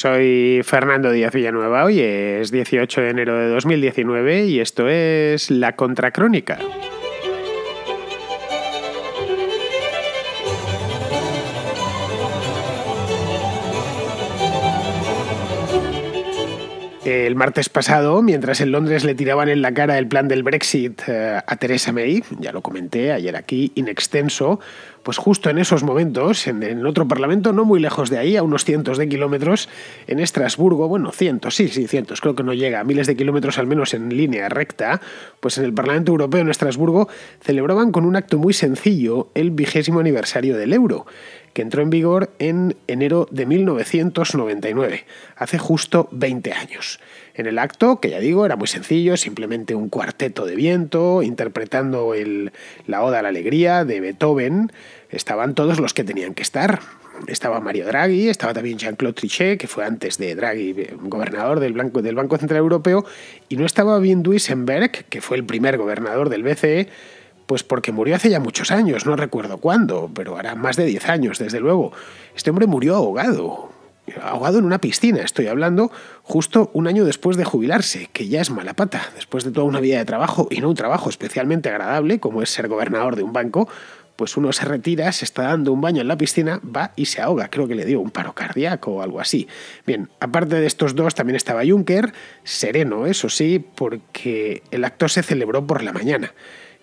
Soy Fernando Díaz Villanueva, hoy es 18 de enero de 2019 y esto es La Contracrónica. el martes pasado, mientras en Londres le tiraban en la cara el plan del Brexit eh, a Theresa May, ya lo comenté ayer aquí in extenso, pues justo en esos momentos, en, en, otro parlamento, no muy lejos de ahí, a unos cientos de kilómetros, en Estrasburgo, bueno, cientos, sí, sí, cientos, creo que no llega a miles de kilómetros al menos en línea recta, pues en el Parlamento Europeo en Estrasburgo celebraban con un acto muy sencillo el vigésimo aniversario del euro entró en vigor en enero de 1999, hace justo 20 años. En el acto, que ya digo, era muy sencillo, simplemente un cuarteto de viento interpretando la Oda a la Alegría de Beethoven, estaban todos los que tenían que estar. Estaba Mario Draghi, estaba también Jean-Claude Trichet, que fue antes de Draghi gobernador del, Banco, del Banco Central Europeo, y no estaba bien Duisenberg, que fue el primer gobernador del BCE, pues porque murió hace ya muchos años, no recuerdo cuándo, pero hará más de 10 años, desde luego. Este hombre murió ahogado, ahogado en una piscina, estoy hablando, justo un año después de jubilarse, que ya es mala pata, después de toda una vida de trabajo, y no un trabajo especialmente agradable, como es ser gobernador de un banco, pues uno se retira, se está dando un baño en la piscina, va y se ahoga. Creo que le dio un paro cardíaco o algo así. Bien, aparte de estos dos también estaba Juncker, sereno, eso sí, porque el acto se celebró por la mañana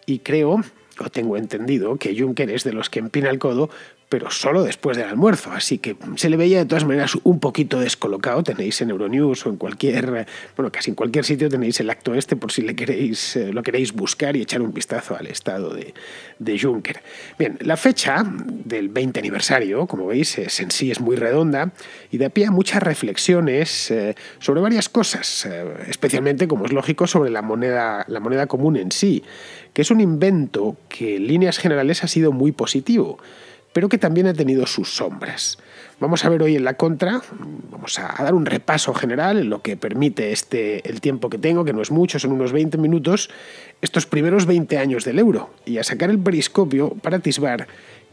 y creo, o tengo entendido, que Juncker es de los que empina el codo pero solo después del almuerzo, así que se le veía de todas maneras un poquito descolocado. Tenéis en Euronews o en cualquier, bueno, casi en cualquier sitio tenéis el acto este por si le queréis, eh, lo queréis buscar y echar un vistazo al estado de, de Juncker. Bien, la fecha del 20 aniversario, como veis, es, en sí es muy redonda y da pie a muchas reflexiones eh, sobre varias cosas, eh, especialmente, como es lógico, sobre la moneda, la moneda común en sí, que es un invento que en líneas generales ha sido muy positivo pero que también ha tenido sus sombras. Vamos a ver hoy en la contra, vamos a dar un repaso general lo que permite este, el tiempo que tengo, que no es mucho, son unos 20 minutos, estos primeros 20 años del euro, y a sacar el periscopio para atisbar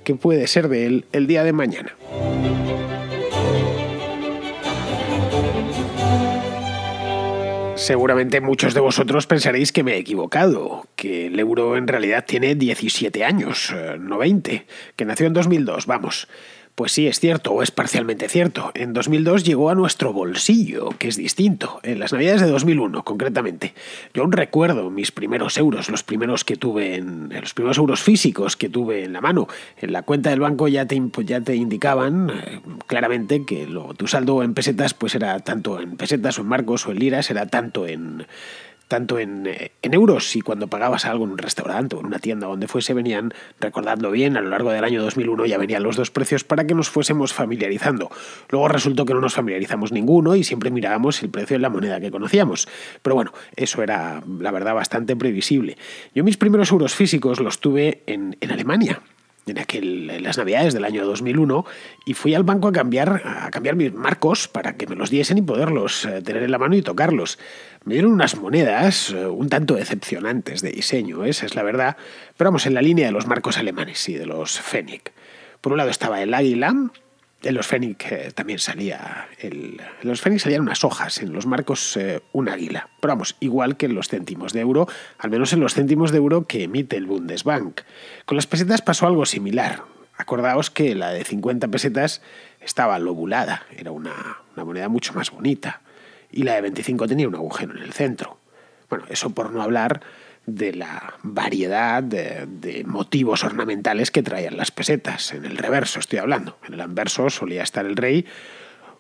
qué puede ser de él el día de mañana. Seguramente muchos de vosotros pensaréis que me he equivocado, que el euro en realidad tiene 17 años, eh, no 20, que nació en 2002, vamos. Pues sí, es cierto, o es parcialmente cierto. En 2002 llegó a nuestro bolsillo, que es distinto, en las navidades de 2001 concretamente. Yo aún recuerdo mis primeros euros, los primeros que tuve en eh, los primeros euros físicos que tuve en la mano. En la cuenta del banco ya te, ya te indicaban eh, claramente que lo, tu saldo en pesetas pues era tanto en pesetas o en marcos o en liras, era tanto en tanto eh, en, euros y cuando pagabas algo en un restaurante o en una tienda donde fuese venían, recordando bien, a lo largo del año 2001 ya venían los dos precios para que nos fuésemos familiarizando. Luego resultó que no nos familiarizamos ninguno y siempre mirábamos el precio de la moneda que conocíamos. Pero bueno, eso era la verdad bastante previsible. Yo mis primeros euros físicos los tuve en Alemania en, aquel, las navidades del año 2001 y fui al banco a cambiar, a cambiar mis marcos para que me los diesen y poderlos eh, tener en la mano y tocarlos. Me dieron unas monedas eh, un tanto decepcionantes de diseño, esa es la verdad, pero vamos, en la línea de los marcos alemanes y de los Fennec. Por un lado estaba el águila, en los Fénix eh, también salía. los Fénix salían unas hojas, en los marcos una eh, un águila. Pero vamos, igual que en los céntimos de euro, al menos en los céntimos de euro que emite el Bundesbank. Con las pesetas pasó algo similar. Acordaos que la de 50 pesetas estaba lobulada, era una, una moneda mucho más bonita. Y la de 25 tenía un agujero en el centro. Bueno, eso por no hablar de la variedad de, motivos ornamentales que traían las pesetas. En el reverso estoy hablando. En el anverso solía estar el rey,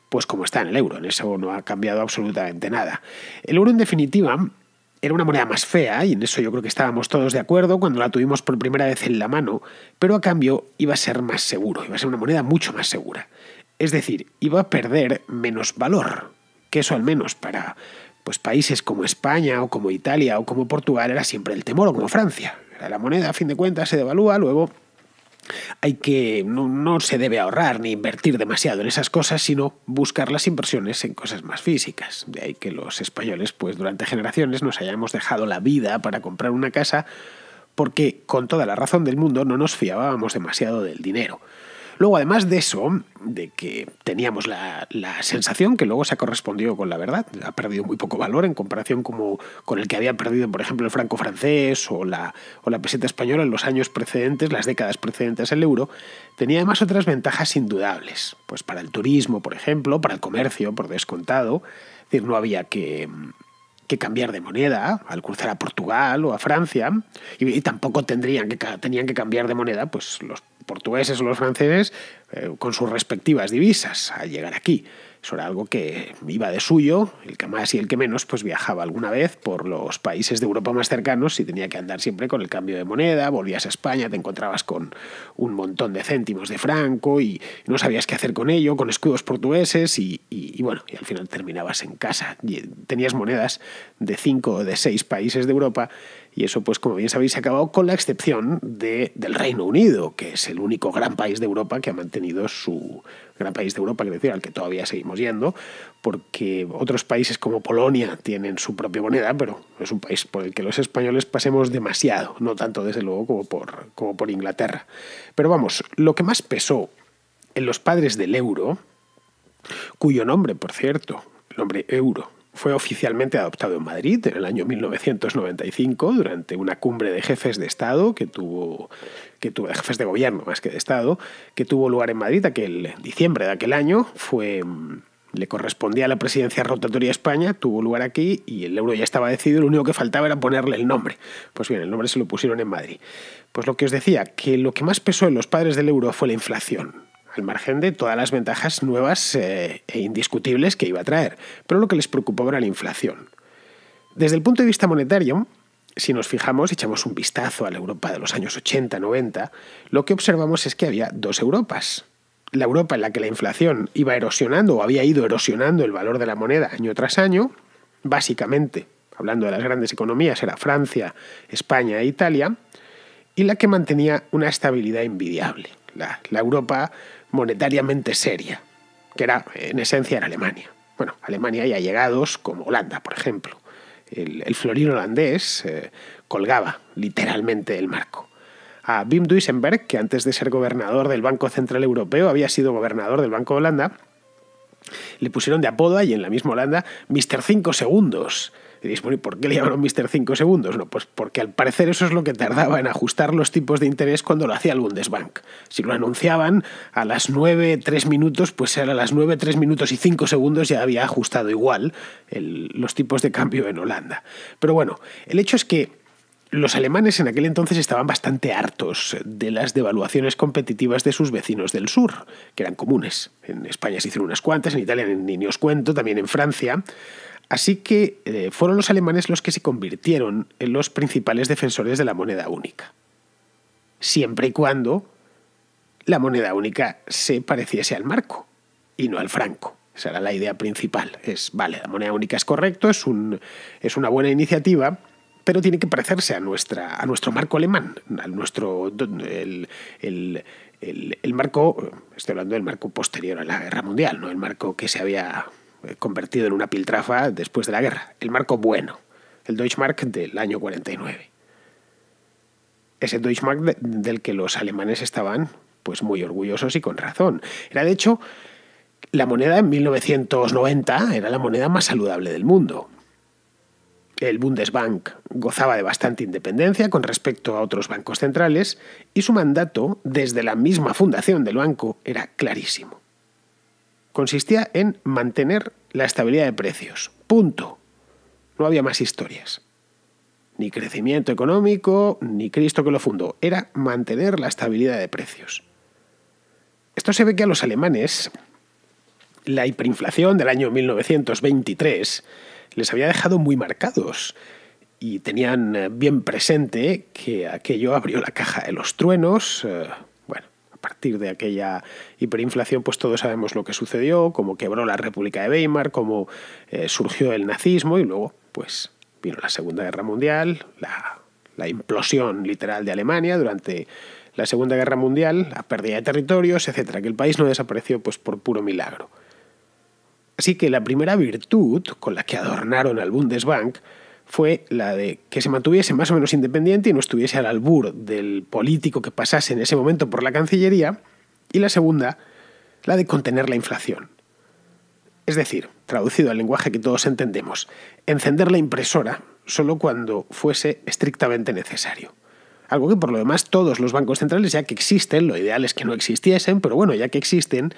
pues como está en el euro. En eso no ha cambiado absolutamente nada. El euro, en definitiva, era una moneda más fea, y en eso yo creo que estábamos todos de acuerdo cuando la tuvimos por primera vez en la mano, pero a cambio iba a ser más seguro, iba a ser una moneda mucho más segura. Es decir, iba a perder menos valor, que eso al menos para pues países como España o como Italia o como Portugal era siempre el temor o como Francia. la moneda, a fin de cuentas, se devalúa, luego hay que no, se debe ahorrar ni invertir demasiado en esas cosas, sino buscar las inversiones en cosas más físicas. De ahí que los españoles, pues durante generaciones nos hayamos dejado la vida para comprar una casa porque con toda la razón del mundo no nos fiábamos demasiado del dinero. Luego, además de eso, de que teníamos la, sensación que luego se ha correspondido con la verdad, ha perdido muy poco valor en comparación como con el que había perdido, por ejemplo, el franco francés o la, o peseta española en los años precedentes, las décadas precedentes al euro, tenía además otras ventajas indudables, pues para el turismo, por ejemplo, para el comercio, por descontado, decir, no había que, cambiar de moneda al cruzar a Portugal o a Francia y, tampoco tendrían que, tenían que cambiar de moneda pues los portugueses o los franceses eh, con sus respectivas divisas al llegar aquí. Eso era algo que iba de suyo, el que más y el que menos, pues viajaba alguna vez por los países de Europa más cercanos y tenía que andar siempre con el cambio de moneda, volvías a España, te encontrabas con un montón de céntimos de franco y no sabías qué hacer con ello, con escudos portugueses y, bueno, y al final terminabas en casa. y eh, Tenías monedas de cinco o de seis países de Europa y eso, pues como bien sabéis, se ha acabado con la excepción del Reino Unido, que es el único gran país de Europa que ha mantenido su gran país de Europa, que decir, al que todavía seguimos yendo, porque otros países como Polonia tienen su propia moneda, pero es un país por el que los españoles pasemos demasiado, no tanto desde luego como por, como por Inglaterra. Pero vamos, lo que más pesó en los padres del euro, cuyo nombre, por cierto, el nombre euro, fue oficialmente adoptado en Madrid en el año 1995 durante una cumbre de jefes de Estado que tuvo, que tuvo jefes de gobierno más que de Estado, que tuvo lugar en Madrid aquel diciembre de aquel año, fue mm, le correspondía a la presidencia rotatoria de España, tuvo lugar aquí y el euro ya estaba decidido, lo único que faltaba era ponerle el nombre. Pues bien, el nombre se lo pusieron en Madrid. Pues lo que os decía, que lo que más pesó en los padres del euro fue la inflación al margen de todas las ventajas nuevas eh, e indiscutibles que iba a traer, pero lo que les preocupaba era la inflación. Desde el punto de vista monetario, si nos fijamos, echamos un vistazo a la Europa de los años 80-90, lo que observamos es que había dos Europas. La Europa en la que la inflación iba erosionando o había ido erosionando el valor de la moneda año tras año, básicamente, hablando de las grandes economías, era Francia, España e Italia, y la que mantenía una estabilidad envidiable, la Europa monetariamente seria, que era, en esencia era Alemania. Bueno, Alemania y allegados como Holanda, por ejemplo. El, el florín holandés eh, colgaba literalmente el marco. A Wim Duisenberg, que antes de ser gobernador del Banco Central Europeo había sido gobernador del Banco de Holanda, le pusieron de apodo y en la misma Holanda Mr. 5 Segundos, Diréis, ¿y por qué le llamaron Mr. 5 segundos? No, pues porque al parecer eso es lo que tardaba en ajustar los tipos de interés cuando lo hacía el Bundesbank. Si lo anunciaban a las 9, 3 minutos, pues era a las 9, 3 minutos y 5 segundos ya había ajustado igual los tipos de cambio en Holanda. Pero bueno, el hecho es que los alemanes en aquel entonces estaban bastante hartos de las devaluaciones competitivas de sus vecinos del sur, que eran comunes. En España se hicieron unas cuantas, en Italia ni, ni os cuento, también en Francia. Así que eh, fueron los alemanes los que se convirtieron en los principales defensores de la moneda única. Siempre y cuando la moneda única se pareciese al marco y no al franco. Esa era la idea principal. Es, vale, la moneda única es correcto, es, una buena iniciativa, pero tiene que parecerse a, nuestra, a nuestro marco alemán, al nuestro, el, marco, estoy hablando del marco posterior a la guerra mundial, no el marco que se había eh, convertido en una piltrafa después de la guerra, el marco bueno, el Deutschmark del año 49. Ese Deutschmark del que los alemanes estaban pues muy orgullosos y con razón. Era de hecho la moneda en 1990 era la moneda más saludable del mundo. El Bundesbank gozaba de bastante independencia con respecto a otros bancos centrales y su mandato desde la misma fundación del banco era clarísimo consistía en mantener la estabilidad de precios. Punto. No había más historias. Ni crecimiento económico, ni Cristo que lo fundó. Era mantener la estabilidad de precios. Esto se ve que a los alemanes la hiperinflación del año 1923 les había dejado muy marcados y tenían eh, bien presente que aquello abrió la caja de los truenos, eh, a partir de aquella hiperinflación, pues todos sabemos lo que sucedió, cómo quebró la República de Weimar, cómo eh, surgió el nazismo y luego, pues, vino la Segunda Guerra Mundial, la, implosión literal de Alemania durante la Segunda Guerra Mundial, la pérdida de territorios, etcétera, que el país no desapareció pues por puro milagro. Así que la primera virtud con la que adornaron al Bundesbank fue la de que se mantuviese más o menos independiente y no estuviese al albur del político que pasase en ese momento por la Cancillería, y la segunda, la de contener la inflación. Es decir, traducido al lenguaje que todos entendemos, encender la impresora solo cuando fuese estrictamente necesario. Algo que por lo demás todos los bancos centrales, ya que existen, lo ideal es que no existiesen, pero bueno, ya que existen,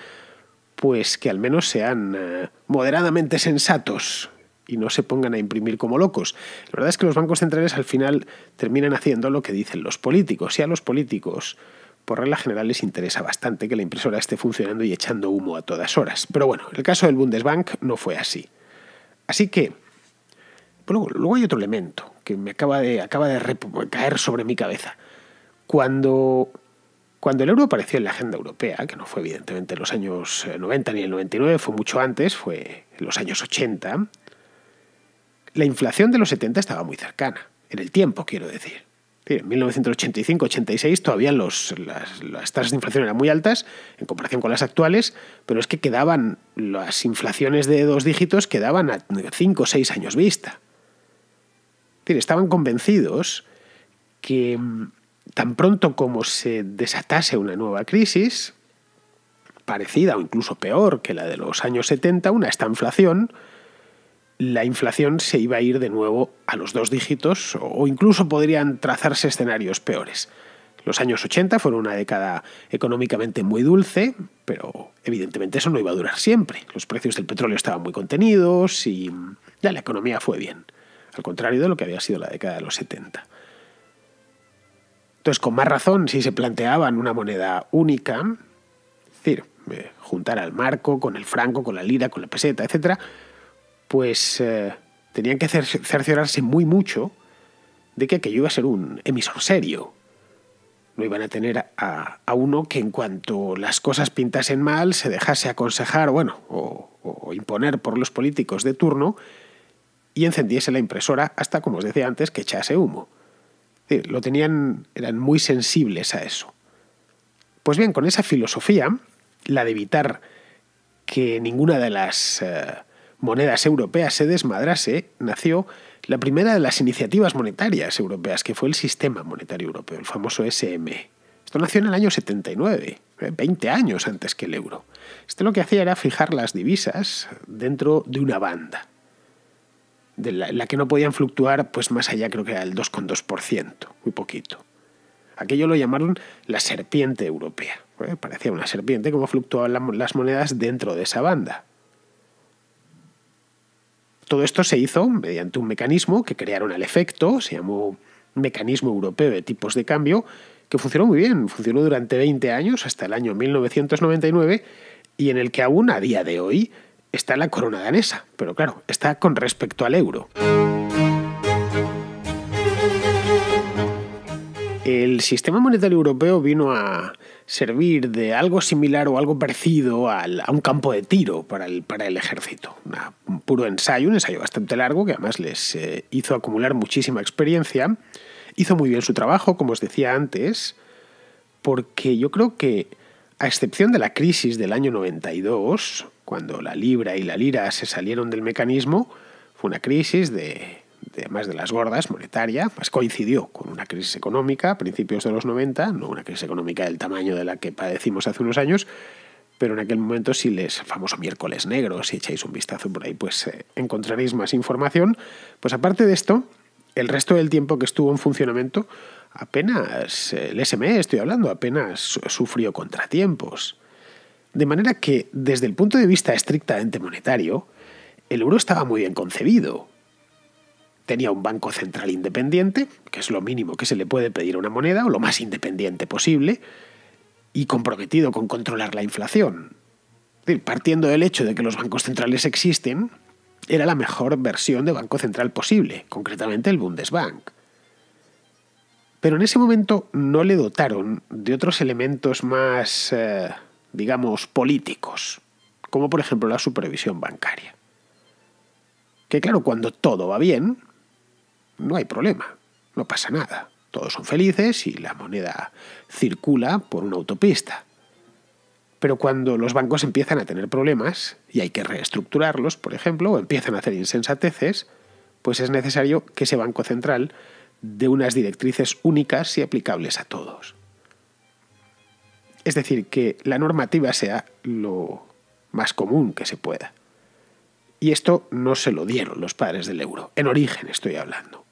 pues que al menos sean eh, moderadamente sensatos y no se pongan a imprimir como locos. La verdad es que los bancos centrales al final terminan haciendo lo que dicen los políticos y a los políticos por regla general les interesa bastante que la impresora esté funcionando y echando humo a todas horas. Pero bueno, el caso del Bundesbank no fue así. Así que, pues luego, luego hay otro elemento que me acaba de, acaba de caer sobre mi cabeza. Cuando, cuando el euro apareció en la agenda europea, que no fue evidentemente en los años 90 eh, ni el 99, fue mucho antes, fue en los años 80, la inflación de los 70 estaba muy cercana, en el tiempo quiero decir. En 1985-86 todavía las, tasas de inflación eran muy altas en comparación con las actuales, pero es que quedaban las inflaciones de dos dígitos quedaban a 5 o 6 años vista. Estaban convencidos que mm, tan pronto como se desatase una nueva crisis, parecida o incluso peor que la de los años 70, una esta inflación, la inflación se iba a ir de nuevo a los dos dígitos o incluso podrían trazarse escenarios peores. Los años 80 fueron una década económicamente muy dulce, pero evidentemente eso no iba a durar siempre. Los precios del petróleo estaban muy contenidos y mm, ya la economía fue bien, al contrario de lo que había sido la década de los 70. Entonces, con más razón, si se planteaban una moneda única, es decir, eh, juntar al marco con el franco, con la lira, con la peseta, etcétera, pues eh, tenían que cerciorarse muy mucho de que aquello iba a ser un emisor serio. No iban a tener a, uno que en cuanto las cosas pintasen mal se dejase aconsejar, bueno, o, imponer por los políticos de turno y encendiese la impresora hasta, como os decía antes, que echase humo. lo tenían, eran muy sensibles a eso. Pues bien, con esa filosofía, la de evitar que ninguna de las eh, monedas europeas se desmadrase, nació la primera de las iniciativas monetarias europeas, que fue el Sistema Monetario Europeo, el famoso SM. E. Esto nació en el año 79, 20 eh, años antes que el euro. Este lo que hacía era fijar las divisas dentro de una banda, de la, que no podían fluctuar pues más allá, creo que era el 2,2%, muy poquito. Aquello lo llamaron la serpiente europea. ¿eh? Parecía una serpiente como fluctuaban las monedas dentro de esa banda. Todo esto se hizo mediante un mecanismo que crearon al efecto, se llamó Mecanismo Europeo de Tipos de Cambio, que funcionó muy bien, funcionó durante 20 años hasta el año 1999 y en el que aún a día de hoy está la corona danesa, pero claro, está con respecto al euro. El sistema monetario europeo vino a servir de algo similar o algo parecido a un campo de tiro para el, para el ejército. un puro ensayo, un ensayo bastante largo que además les eh, hizo acumular muchísima experiencia. Hizo muy bien su trabajo, como os decía antes, porque yo creo que, a excepción de la crisis del año 92, cuando la libra y la lira se salieron del mecanismo, fue una crisis de además de las gordas, monetaria, pues coincidió con una crisis económica a principios de los 90, no una crisis económica del tamaño de la que padecimos hace unos años, pero en aquel momento si les famoso miércoles negro, si echáis un vistazo por ahí, pues eh, encontraréis más información. Pues aparte de esto, el resto del tiempo que estuvo en funcionamiento, apenas el SME, estoy hablando, apenas sufrió contratiempos. De manera que, desde el punto de vista estrictamente monetario, el euro estaba muy bien concebido tenía un banco central independiente, que es lo mínimo que se le puede pedir a una moneda, o lo más independiente posible, y comprometido con controlar la inflación. partiendo del hecho de que los bancos centrales existen, era la mejor versión de banco central posible, concretamente el Bundesbank. Pero en ese momento no le dotaron de otros elementos más, eh, digamos, políticos, como por ejemplo la supervisión bancaria. Que claro, cuando todo va bien, no hay problema, no pasa nada. Todos son felices y la moneda circula por una autopista. Pero cuando los bancos empiezan a tener problemas y hay que reestructurarlos, por ejemplo, o empiezan a hacer insensateces, pues es necesario que ese Banco Central dé unas directrices únicas y aplicables a todos. Es decir, que la normativa sea lo más común que se pueda. Y esto no se lo dieron los padres del euro, en origen estoy hablando.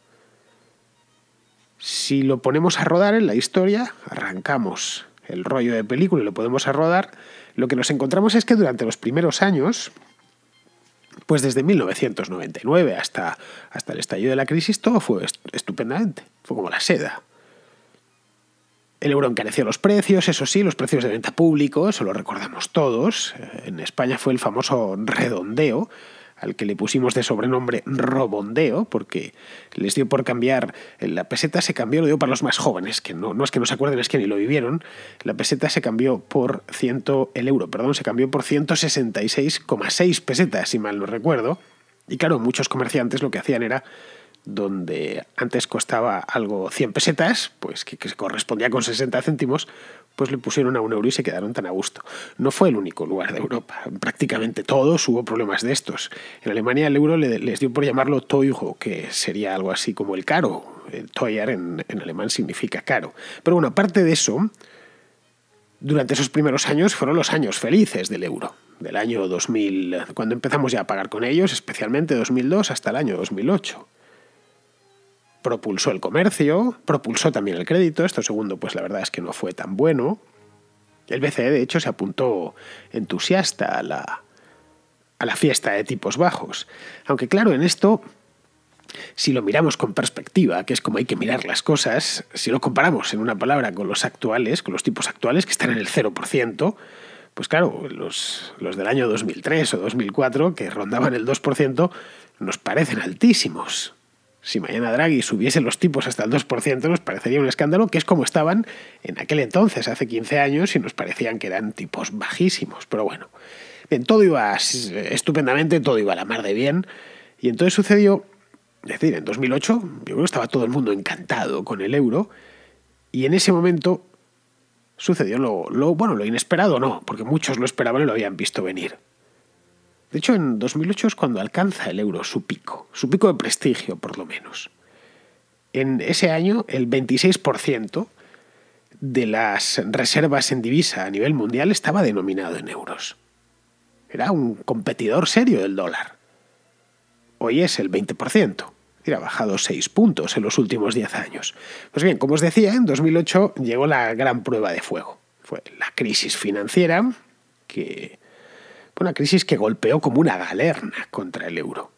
Si lo ponemos a rodar en la historia, arrancamos el rollo de película y lo podemos a rodar, lo que nos encontramos es que durante los primeros años, pues desde 1999 hasta, hasta el estallido de la crisis, todo fue estupendamente, fue como la seda. El euro encareció los precios, eso sí, los precios de venta público, eso lo recordamos todos. Eh, en España fue el famoso redondeo, al que le pusimos de sobrenombre Robondeo, porque les dio por cambiar, la peseta se cambió, lo digo para los más jóvenes, que no, no es que no se acuerden, es que ni lo vivieron, la peseta se cambió por ciento el euro, perdón, se cambió por 166,6 pesetas, si mal no recuerdo, y claro, muchos comerciantes lo que hacían era donde antes costaba algo 100 pesetas, pues que, que correspondía con 60 céntimos, pues le pusieron a un euro y se quedaron tan a gusto. No fue el único lugar de Europa. Prácticamente todos hubo problemas de estos. En Alemania el euro les dio por llamarlo Teujo, que sería algo así como el caro. El en, en alemán significa caro. Pero bueno, aparte de eso, durante esos primeros años fueron los años felices del euro. Del año 2000, cuando empezamos ya a pagar con ellos, especialmente 2002 hasta el año 2008 propulsó el comercio, propulsó también el crédito, esto segundo pues la verdad es que no fue tan bueno. El BCE de hecho se apuntó entusiasta a la, a la fiesta de tipos bajos. Aunque claro, en esto, si lo miramos con perspectiva, que es como hay que mirar las cosas, si lo comparamos en una palabra con los actuales, con los tipos actuales que están en el 0%, pues claro, los, los, del año 2003 o 2004, que rondaban el 2%, nos parecen altísimos. Si mañana Draghi subiese los tipos hasta el 2%, nos parecería un escándalo, que es como estaban en aquel entonces, hace 15 años, y nos parecían que eran tipos bajísimos. Pero bueno, todo iba estupendamente, todo iba a la mar de bien. Y entonces sucedió, es decir, en 2008, yo creo que estaba todo el mundo encantado con el euro, y en ese momento sucedió lo, bueno, lo inesperado no, porque muchos lo esperaban y lo habían visto venir. De hecho, en 2008 es cuando alcanza el euro su pico, su pico de prestigio por lo menos. En ese año, el 26% de las reservas en divisa a nivel mundial estaba denominado en euros. Era un competidor serio del dólar. Hoy es el 20%. Ha bajado 6 puntos en los últimos 10 años. Pues bien, como os decía, en 2008 llegó la gran prueba de fuego. Fue la crisis financiera que una crisis que golpeó como una galerna contra el euro.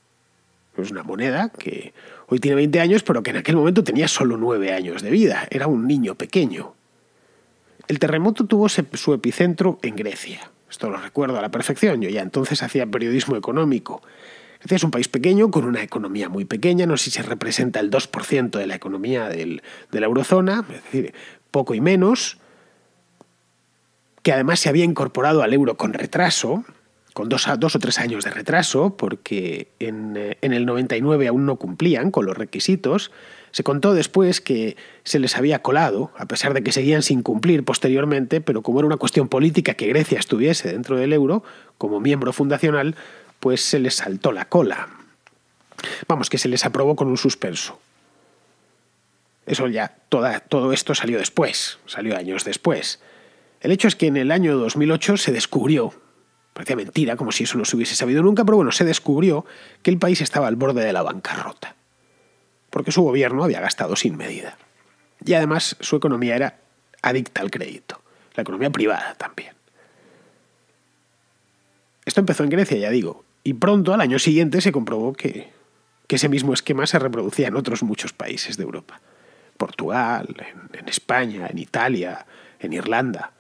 Es una moneda que hoy tiene 20 años, pero que en aquel momento tenía solo 9 años de vida. Era un niño pequeño. El terremoto tuvo su epicentro en Grecia. Esto lo recuerdo a la perfección. Yo ya entonces hacía periodismo económico. Grecia es un país pequeño con una economía muy pequeña. No sé si se representa el 2% de la economía de la eurozona, es decir, poco y menos que además se había incorporado al euro con retraso, con dos, o tres años de retraso, porque en, eh, el 99 aún no cumplían con los requisitos. Se contó después que se les había colado, a pesar de que seguían sin cumplir posteriormente, pero como era una cuestión política que Grecia estuviese dentro del euro, como miembro fundacional, pues se les saltó la cola. Vamos, que se les aprobó con un suspenso. Eso ya, todo esto salió después, salió años después. El hecho es que en el año 2008 se descubrió Parecía mentira, como si eso no se hubiese sabido nunca, pero bueno, se descubrió que el país estaba al borde de la bancarrota, porque su gobierno había gastado sin medida. Y además su economía era adicta al crédito, la economía privada también. Esto empezó en Grecia, ya digo, y pronto al año siguiente se comprobó que, ese mismo esquema se reproducía en otros muchos países de Europa. Portugal, en, en España, en Italia, en Irlanda,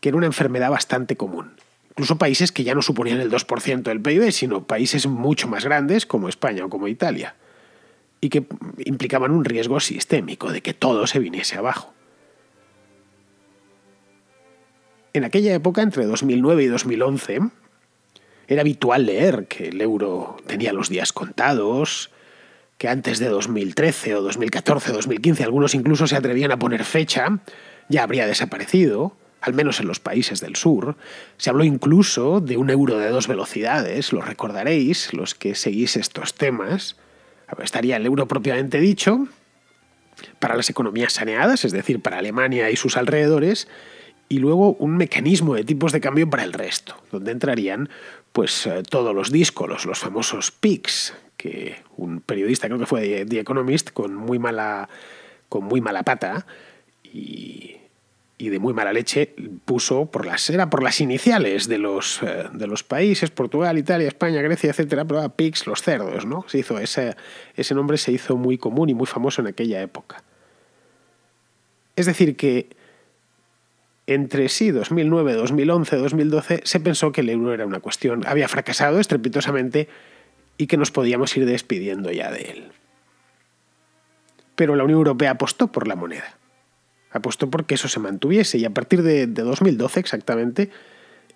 que era una enfermedad bastante común Incluso países que ya no suponían el 2% del PIB, sino países mucho más grandes como España o como Italia, y que implicaban un riesgo sistémico de que todo se viniese abajo. En aquella época, entre 2009 y 2011, era habitual leer que el euro tenía los días contados, que antes de 2013 o 2014 o 2015 algunos incluso se atrevían a poner fecha, ya habría desaparecido, al menos en los países del sur. Se habló incluso de un euro de dos velocidades, lo recordaréis, los que seguís estos temas. Estaría el euro propiamente dicho para las economías saneadas, es decir, para Alemania y sus alrededores, y luego un mecanismo de tipos de cambio para el resto, donde entrarían pues eh, todos los discos, los famosos PICs, que un periodista creo que fue The Economist con muy mala con muy mala pata y y de muy mala leche puso por las era por las iniciales de los eh, de los países Portugal Italia España Grecia etcétera pero a ah, Pix los cerdos no se hizo ese ese nombre se hizo muy común y muy famoso en aquella época es decir que entre sí 2009 2011 2012 se pensó que el euro era una cuestión había fracasado estrepitosamente y que nos podíamos ir despidiendo ya de él pero la Unión Europea apostó por la moneda apostó porque eso se mantuviese y a partir de, 2012 exactamente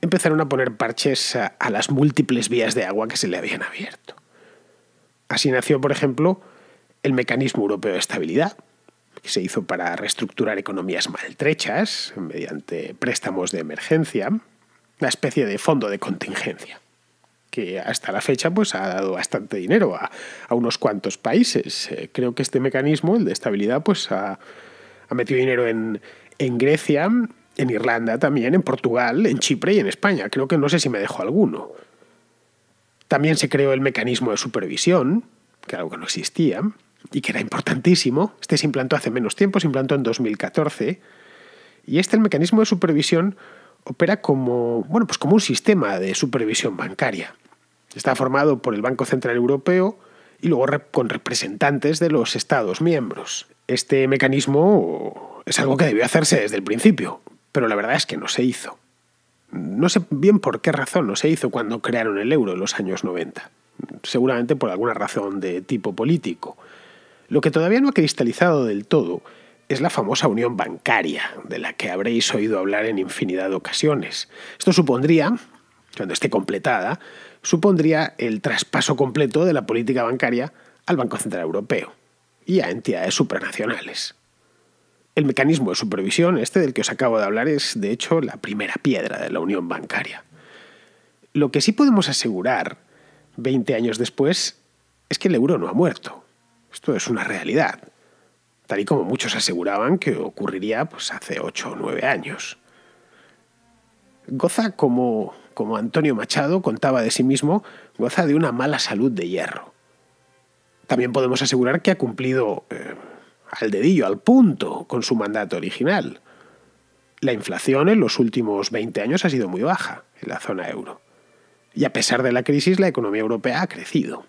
empezaron a poner parches a, las múltiples vías de agua que se le habían abierto. Así nació, por ejemplo, el Mecanismo Europeo de Estabilidad, que se hizo para reestructurar economías maltrechas mediante préstamos de emergencia, una especie de fondo de contingencia, que hasta la fecha pues, ha dado bastante dinero a, a unos cuantos países. Eh, creo que este mecanismo, el de estabilidad, pues ha ha metido dinero en, Grecia, en Irlanda también, en Portugal, en Chipre y en España. Creo que no sé si me dejó alguno. También se creó el mecanismo de supervisión, que era algo que no existía y que era importantísimo. Este se implantó hace menos tiempo, se implantó en 2014. Y este, el mecanismo de supervisión, opera como, bueno, pues como un sistema de supervisión bancaria. Está formado por el Banco Central Europeo y luego con representantes de los Estados miembros este mecanismo es algo que debió hacerse desde el principio, pero la verdad es que no se hizo. No sé bien por qué razón no se hizo cuando crearon el euro en los años 90. Seguramente por alguna razón de tipo político. Lo que todavía no ha cristalizado del todo es la famosa unión bancaria, de la que habréis oído hablar en infinidad de ocasiones. Esto supondría, cuando esté completada, supondría el traspaso completo de la política bancaria al Banco Central Europeo y a entidades supranacionales. El mecanismo de supervisión, este del que os acabo de hablar, es de hecho la primera piedra de la unión bancaria. Lo que sí podemos asegurar, 20 años después, es que el euro no ha muerto. Esto es una realidad, tal y como muchos aseguraban que ocurriría pues, hace 8 o 9 años. Goza, como Antonio Machado contaba de sí mismo, goza de una mala salud de hierro también podemos asegurar que ha cumplido eh, al dedillo, al punto, con su mandato original. La inflación en los últimos 20 años ha sido muy baja en la zona euro. Y a pesar de la crisis, la economía europea ha crecido.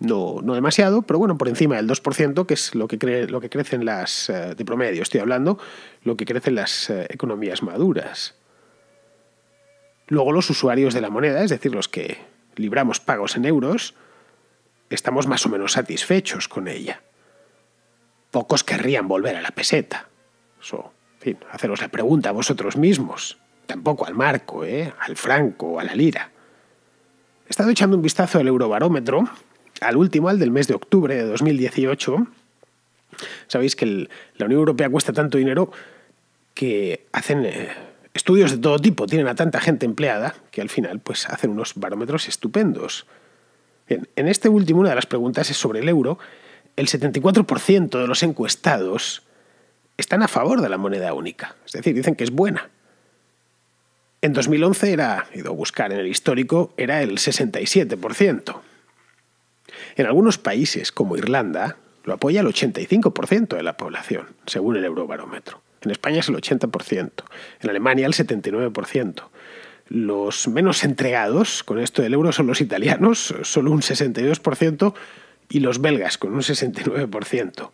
No, no demasiado, pero bueno, por encima del 2%, que es lo que, lo que crecen las, eh, de promedio estoy hablando, lo que crecen las eh, economías maduras. Luego los usuarios de la moneda, es decir, los que libramos pagos en euros, estamos más o menos satisfechos con ella. Pocos querrían volver a la peseta. So, fin, haceros la pregunta a vosotros mismos. Tampoco al marco, ¿eh? al franco o a la lira. He estado echando un vistazo al Eurobarómetro, al último, al del mes de octubre de 2018. Sabéis que la Unión Europea cuesta tanto dinero que hacen eh, estudios de todo tipo, tienen a tanta gente empleada que al final pues hacen unos barómetros estupendos en este último, una de las preguntas es sobre el euro. El 74% de los encuestados están a favor de la moneda única, es decir, dicen que es buena. En 2011 era, he ido a buscar en el histórico, era el 67%. En algunos países, como Irlanda, lo apoya el 85% de la población, según el Eurobarómetro. En España es el 80%, en Alemania el 79%, los menos entregados con esto del euro son los italianos, solo un 62%, y los belgas con un 69%.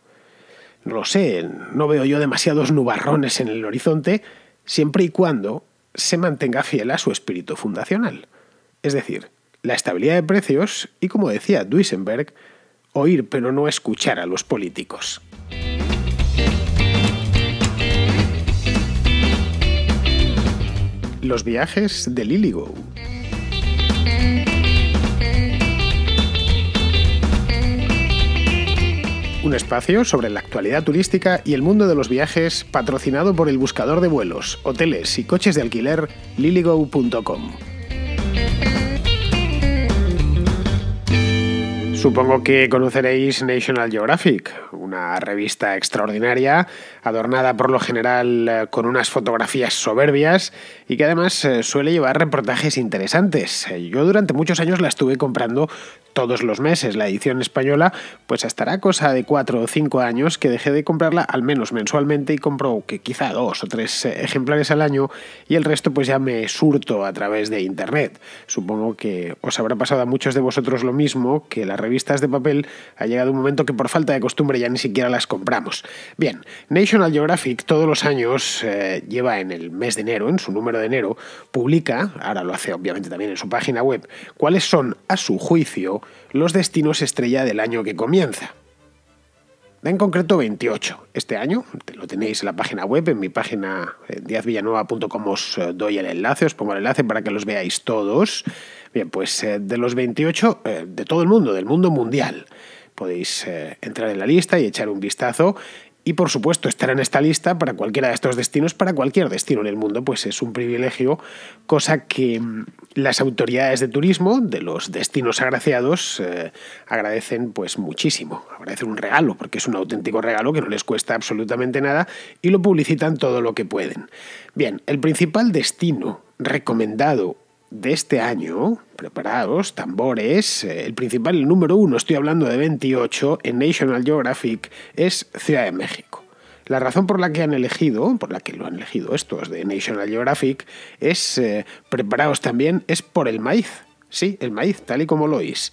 No lo sé, no veo yo demasiados nubarrones en el horizonte, siempre y cuando se mantenga fiel a su espíritu fundacional. Es decir, la estabilidad de precios y, como decía Duisenberg, oír pero no escuchar a los políticos. Los viajes de Liligo. Un espacio sobre la actualidad turística y el mundo de los viajes patrocinado por el buscador de vuelos, hoteles y coches de alquiler liligo.com. Supongo que conoceréis National Geographic, una revista extraordinaria, adornada por lo general eh, con unas fotografías soberbias y que además eh, suele llevar reportajes interesantes. Eh, yo durante muchos años la estuve comprando todos los meses la edición española, pues estará cosa de cuatro o cinco años que dejé de comprarla al menos mensualmente y compro que quizá dos o tres eh, ejemplares al año y el resto pues ya me surto a través de internet. Supongo que os habrá pasado a muchos de vosotros lo mismo, que las revistas de papel ha llegado un momento que por falta de costumbre ya ni siquiera las compramos. Bien, National Geographic todos los años eh, lleva en el mes de enero, en su número de enero, publica, ahora lo hace obviamente también en su página web, cuáles son a su juicio los destinos estrella del año que comienza. En concreto 28. Este año lo tenéis en la página web, en mi página eh, diazvillanueva.com os eh, doy el enlace, os pongo el enlace para que los veáis todos. Bien, pues eh, de los 28, de todo el mundo, del mundo mundial podéis entrar en la lista y echar un vistazo y por supuesto, estar en esta lista para cualquiera de estos destinos, para cualquier destino en el mundo, pues es un privilegio, cosa que mm, las autoridades de turismo de los destinos agraciados eh, agradecen pues muchísimo, agradecen un regalo, porque es un auténtico regalo que no les cuesta absolutamente nada y lo publicitan todo lo que pueden. Bien, el principal destino recomendado de este año, preparados, tambores, eh, el principal, el número uno, estoy hablando de 28, en National Geographic, es Ciudad de México. La razón por la que han elegido, por la que lo han elegido estos de National Geographic, es, eh, preparados también, es por el maíz. Sí, el maíz, tal y como lo oís.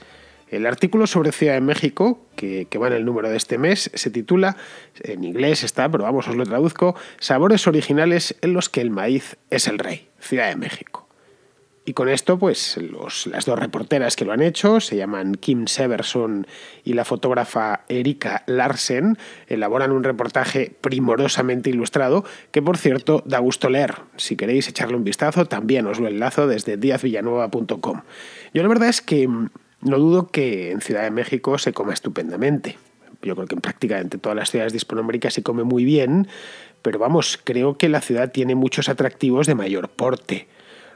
El artículo sobre Ciudad de México, que, que, va en el número de este mes, se titula, en inglés está, pero vamos, os lo traduzco, Sabores originales en los que el maíz es el rey, Ciudad de México. Y con esto, pues las dos reporteras que lo han hecho, se llaman Kim Severson y la fotógrafa Erika Larsen, elaboran un reportaje primorosamente ilustrado que, por cierto, da gusto leer. Si queréis echarle un vistazo, también os lo enlazo desde diazvillanueva.com. Yo la verdad es que mm, no dudo que en Ciudad de México se coma estupendamente. Yo creo que en prácticamente todas las ciudades de Hispanoamérica se come muy bien, pero vamos, creo que la ciudad tiene muchos atractivos de mayor porte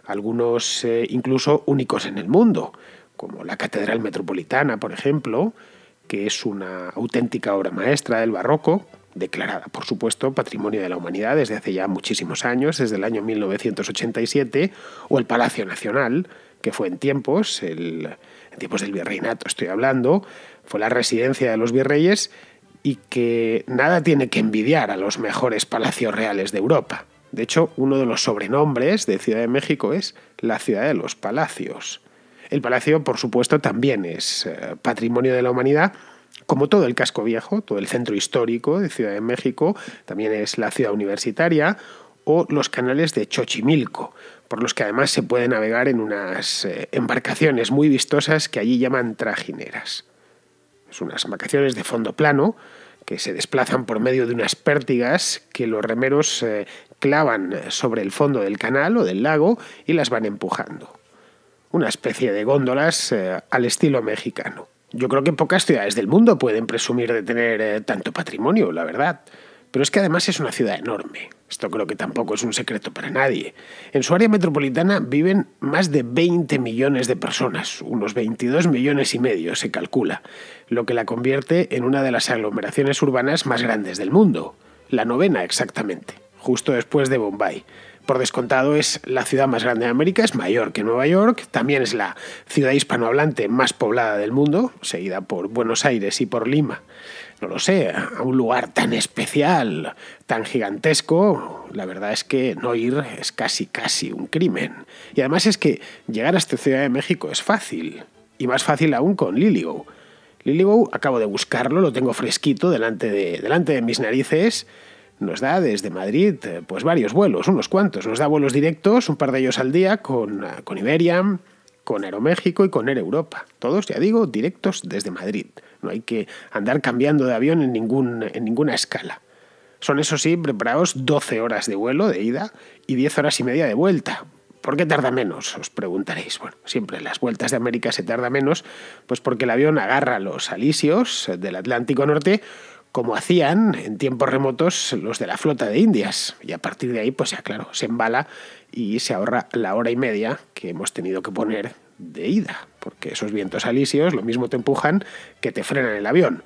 algunos eh, incluso únicos en el mundo, como la Catedral Metropolitana, por ejemplo, que es una auténtica obra maestra del barroco, declarada, por supuesto, Patrimonio de la Humanidad desde hace ya muchísimos años, desde el año 1987, o el Palacio Nacional, que fue en tiempos, el, en tiempos del virreinato estoy hablando, fue la residencia de los virreyes y que nada tiene que envidiar a los mejores palacios reales de Europa. De hecho, uno de los sobrenombres de Ciudad de México es la ciudad de los palacios. El palacio, por supuesto, también es eh, patrimonio de la humanidad, como todo el casco viejo, todo el centro histórico de Ciudad de México, también es la ciudad universitaria o los canales de Chochimilco, por los que además se puede navegar en unas eh, embarcaciones muy vistosas que allí llaman trajineras. Son unas embarcaciones de fondo plano que se desplazan por medio de unas pértigas que los remeros eh, clavan sobre el fondo del canal o del lago y las van empujando. Una especie de góndolas eh, al estilo mexicano. Yo creo que pocas ciudades del mundo pueden presumir de tener eh, tanto patrimonio, la verdad. Pero es que además es una ciudad enorme. Esto creo que tampoco es un secreto para nadie. En su área metropolitana viven más de 20 millones de personas, unos 22 millones y medio se calcula, lo que la convierte en una de las aglomeraciones urbanas más grandes del mundo, la novena exactamente justo después de Bombay. Por descontado es la ciudad más grande de América, es mayor que Nueva York, también es la ciudad hispanohablante más poblada del mundo, seguida por Buenos Aires y por Lima. No lo sé, a un lugar tan especial, tan gigantesco, la verdad es que no ir es casi, casi un crimen. Y además es que llegar a esta Ciudad de México es fácil, y más fácil aún con Liligo. Liligo acabo de buscarlo, lo tengo fresquito delante delante de mis narices nos da desde Madrid eh, pues varios vuelos, unos cuantos. Nos da vuelos directos, un par de ellos al día, con, eh, con Iberia, con Aeroméxico y con Air Europa. Todos, ya digo, directos desde Madrid. No hay que andar cambiando de avión en, en ninguna escala. Son, eso sí, preparados 12 horas de vuelo de ida y 10 horas y media de vuelta. ¿Por qué tarda menos? Os preguntaréis. Bueno, siempre las vueltas de América se tarda menos, pues porque el avión agarra los alisios del Atlántico Norte como hacían en tiempos remotos los de la flota de Indias. Y a partir de ahí, pues ya claro, se embala y se ahorra la hora y media que hemos tenido que poner de ida, porque esos vientos alisios lo mismo te empujan que te frenan el avión.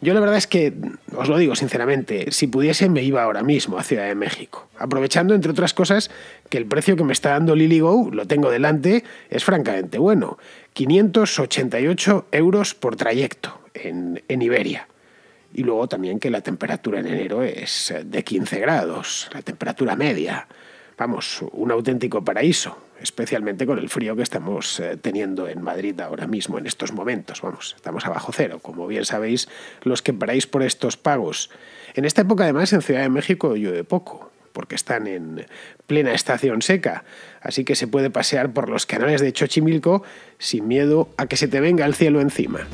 Yo la verdad es que, os lo digo sinceramente, si pudiese me iba ahora mismo a Ciudad de México, aprovechando entre otras cosas que el precio que me está dando LilyGo, lo tengo delante, es francamente bueno, 588 euros por trayecto en, en Iberia. Y luego también que la temperatura en enero es eh, de 15 grados, la temperatura media. Vamos, un auténtico paraíso, especialmente con el frío que estamos eh, teniendo en Madrid ahora mismo, en estos momentos. Vamos, estamos abajo cero, como bien sabéis los que paráis por estos pagos. En esta época, además, en Ciudad de México llueve poco, porque están en plena estación seca, así que se puede pasear por los canales de Chochimilco sin miedo a que se te venga el cielo encima.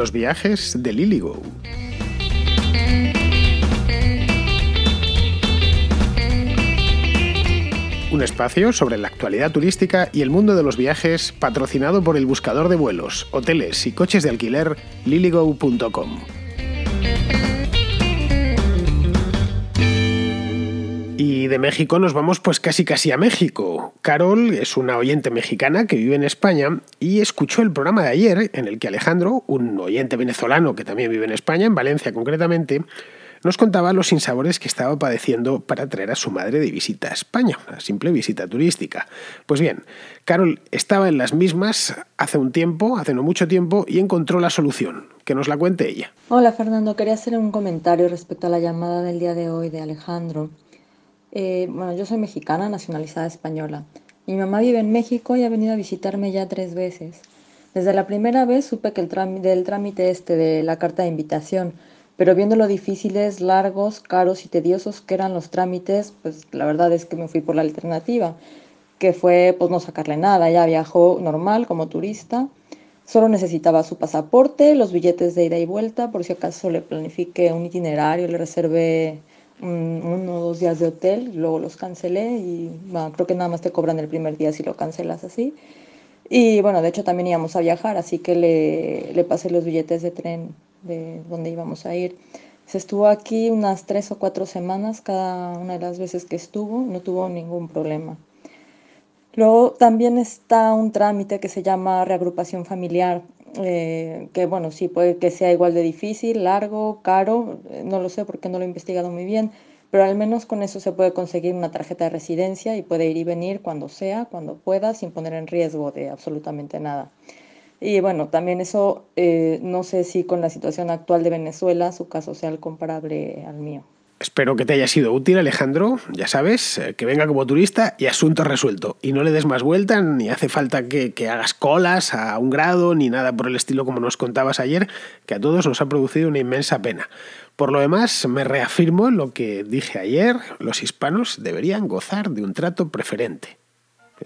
los viajes de Liligo. Un espacio sobre la actualidad turística y el mundo de los viajes patrocinado por el buscador de vuelos, hoteles y coches de alquiler liligo.com. Y de México nos vamos pues casi casi a México. Carol es una oyente mexicana que vive en España y escuchó el programa de ayer en el que Alejandro, un oyente venezolano que también vive en España, en Valencia concretamente, nos contaba los sinsabores que estaba padeciendo para traer a su madre de visita a España, una simple visita turística. Pues bien, Carol estaba en las mismas hace un tiempo, hace no mucho tiempo, y encontró la solución. Que nos la cuente ella. Hola Fernando, quería hacer un comentario respecto a la llamada del día de hoy de Alejandro. Eh, bueno, yo soy mexicana, nacionalizada española. Mi mamá vive en México y ha venido a visitarme ya tres veces. Desde la primera vez supe que el trámite, del trámite este de la carta de invitación, pero viendo lo difíciles, largos, caros y tediosos que eran los trámites, pues la verdad es que me fui por la alternativa, que fue pues no sacarle nada. ya viajó normal como turista, solo necesitaba su pasaporte, los billetes de ida y vuelta, por si acaso le planifique un itinerario, le reservé uno o dos días de hotel, luego los cancelé y creo que nada más te cobran el primer día si lo cancelas así. Y bueno, de hecho también íbamos a viajar, así que le, le pasé los billetes de tren de donde íbamos a ir. Se estuvo aquí unas tres o cuatro semanas cada una de las veces que estuvo, no tuvo ningún problema. Luego también está un trámite que se llama reagrupación familiar. Eh, que bueno, sí puede que sea igual de difícil, largo, caro, eh, no lo sé porque no lo he investigado muy bien, pero al menos con eso se puede conseguir una tarjeta de residencia y puede ir y venir cuando sea, cuando pueda, sin poner en riesgo de absolutamente nada. Y bueno, también eso, eh, no sé si con la situación actual de Venezuela su caso sea el comparable al mío. Espero que te haya sido útil, Alejandro. Ya sabes, eh, que venga como turista y asunto resuelto. Y no le des más vueltas, ni hace falta que, que, hagas colas a un grado, ni nada por el estilo como nos contabas ayer, que a todos nos ha producido una inmensa pena. Por lo demás, me reafirmo en lo que dije ayer, los hispanos deberían gozar de un trato preferente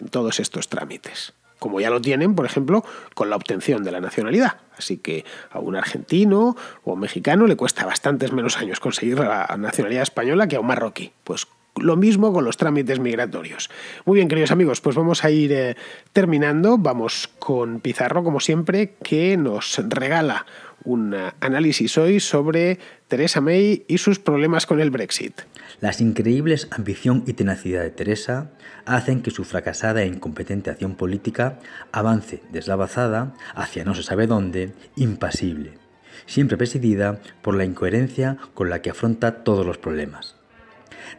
en todos estos trámites como ya lo tienen, por ejemplo, con la obtención de la nacionalidad. Así que a un argentino o mexicano le cuesta bastantes menos años conseguir la nacionalidad española que a un marroquí. Pues lo mismo con los trámites migratorios. Muy bien, queridos amigos, pues vamos a ir eh, terminando. Vamos con Pizarro, como siempre, que nos regala un eh, análisis hoy sobre Teresa May y sus problemas con el Brexit. Las increíbles ambición y tenacidad de Teresa hacen que su fracasada e incompetente acción política avance deslavazada hacia no se sabe dónde, impasible, siempre presidida por la incoherencia con la que afronta todos los problemas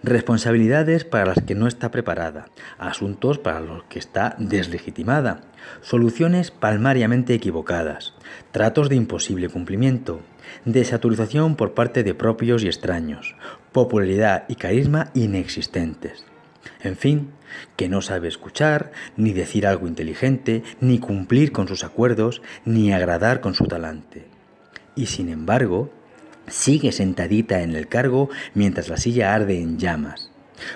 responsabilidades para las que no está preparada, asuntos para los que está deslegitimada, soluciones palmariamente equivocadas, tratos de imposible cumplimiento, desaturización por parte de propios y extraños, popularidad y carisma inexistentes. En fin, que no sabe escuchar, ni decir algo inteligente, ni cumplir con sus acuerdos, ni agradar con su talante. Y sin embargo, Sigue sentadita en el cargo mientras la silla arde en llamas.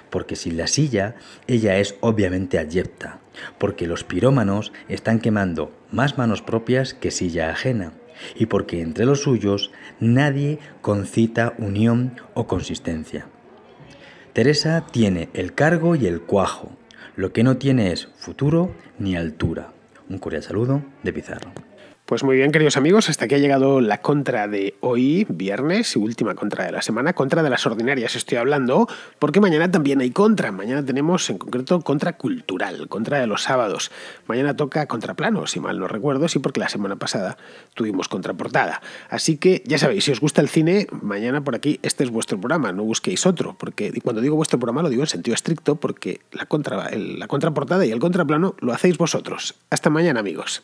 Porque sin la silla, ella es obviamente adyepta, porque los pirómanos están quemando más manos propias que silla ajena, y porque entre los suyos nadie concita unión o consistencia. Teresa tiene el cargo y el cuajo, lo que no tiene es futuro ni altura. Un cordial saludo de Pizarro. Pues muy bien, queridos amigos, hasta aquí ha llegado la contra de hoy, viernes, y última contra de la semana, contra de las ordinarias estoy hablando, porque mañana también hay contra. Mañana tenemos en concreto contra cultural, contra de los sábados. Mañana toca contraplano, si mal no recuerdo, sí, porque la semana pasada tuvimos contraportada. Así que ya sabéis, si os gusta el cine, mañana por aquí este es vuestro programa, no busquéis otro, porque cuando digo vuestro programa lo digo en sentido estricto, porque la, contra, la contraportada y el contraplano lo hacéis vosotros. Hasta mañana, amigos.